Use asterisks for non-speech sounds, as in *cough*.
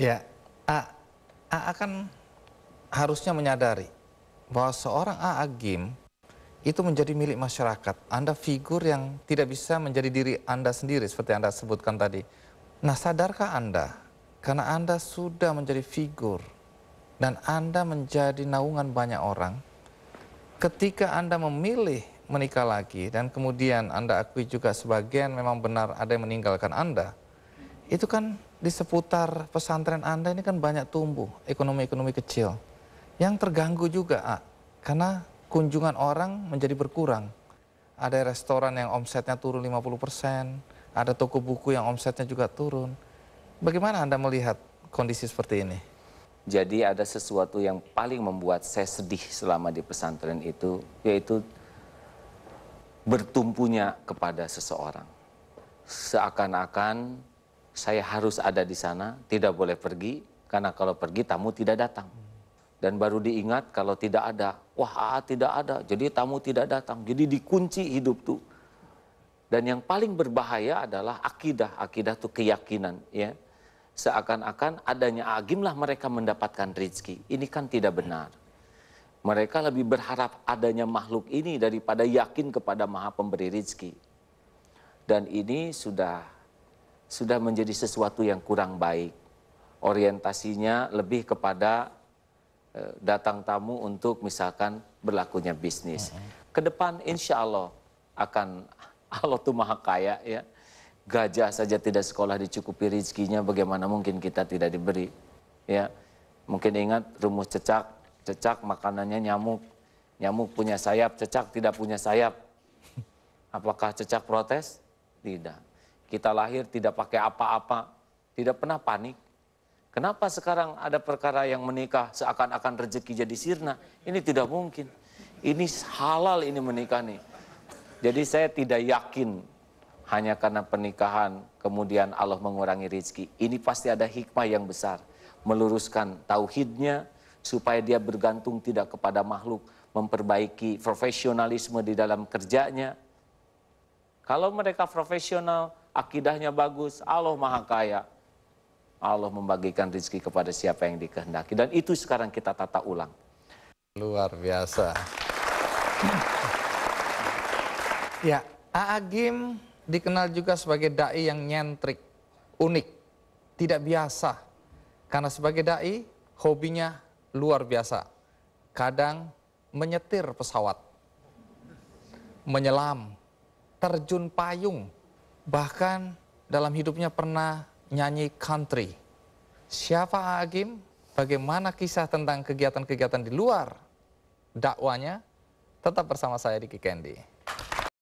Ya, A, AA akan harusnya menyadari bahwa seorang AA Game itu menjadi milik masyarakat. Anda figur yang tidak bisa menjadi diri Anda sendiri seperti Anda sebutkan tadi. Nah, sadarkah Anda? Karena Anda sudah menjadi figur dan Anda menjadi naungan banyak orang. Ketika Anda memilih menikah lagi dan kemudian Anda akui juga sebagian memang benar ada yang meninggalkan Anda, itu kan di seputar pesantren Anda ini kan banyak tumbuh ekonomi-ekonomi kecil yang terganggu juga A, karena kunjungan orang menjadi berkurang. Ada restoran yang omsetnya turun 50%, ada toko buku yang omsetnya juga turun. Bagaimana Anda melihat kondisi seperti ini? Jadi ada sesuatu yang paling membuat saya sedih selama di pesantren itu, yaitu bertumpunya kepada seseorang. Seakan-akan saya harus ada di sana, tidak boleh pergi, karena kalau pergi tamu tidak datang. Dan baru diingat kalau tidak ada, wah ah, tidak ada, jadi tamu tidak datang, jadi dikunci hidup tuh. Dan yang paling berbahaya adalah akidah, akidah tuh keyakinan ya. Seakan-akan adanya agimlah mereka mendapatkan rizki, ini kan tidak benar. Mereka lebih berharap adanya makhluk ini daripada yakin kepada maha pemberi rizki. Dan ini sudah sudah menjadi sesuatu yang kurang baik. Orientasinya lebih kepada eh, datang tamu untuk misalkan berlakunya bisnis. Mm-hmm. Ke depan insya Allah akan *laughs* Allah tuh maha kaya ya. Gajah saja tidak sekolah dicukupi rizkinya bagaimana mungkin kita tidak diberi. Ya. Mungkin ingat rumus cecak, cecak makanannya nyamuk, nyamuk punya sayap, cecak tidak punya sayap. *laughs* Apakah cecak protes? Tidak. Kita lahir tidak pakai apa-apa, tidak pernah panik. Kenapa sekarang ada perkara yang menikah seakan-akan rezeki jadi sirna? Ini tidak mungkin. Ini halal ini menikah nih. Jadi saya tidak yakin hanya karena pernikahan kemudian Allah mengurangi rezeki. Ini pasti ada hikmah yang besar. Meluruskan tauhidnya supaya dia bergantung tidak kepada makhluk. Memperbaiki profesionalisme di dalam kerjanya. Kalau mereka profesional, akidahnya bagus, Allah maha kaya. Allah membagikan rezeki kepada siapa yang dikehendaki. Dan itu sekarang kita tata ulang. Luar biasa. *clears throat* ya, Aagim dikenal juga sebagai da'i yang nyentrik, unik, tidak biasa. Karena sebagai da'i, hobinya luar biasa. Kadang menyetir pesawat, menyelam, terjun payung, bahkan dalam hidupnya pernah nyanyi country. Siapa Hakim? Bagaimana kisah tentang kegiatan-kegiatan di luar dakwanya? Tetap bersama saya di Candy.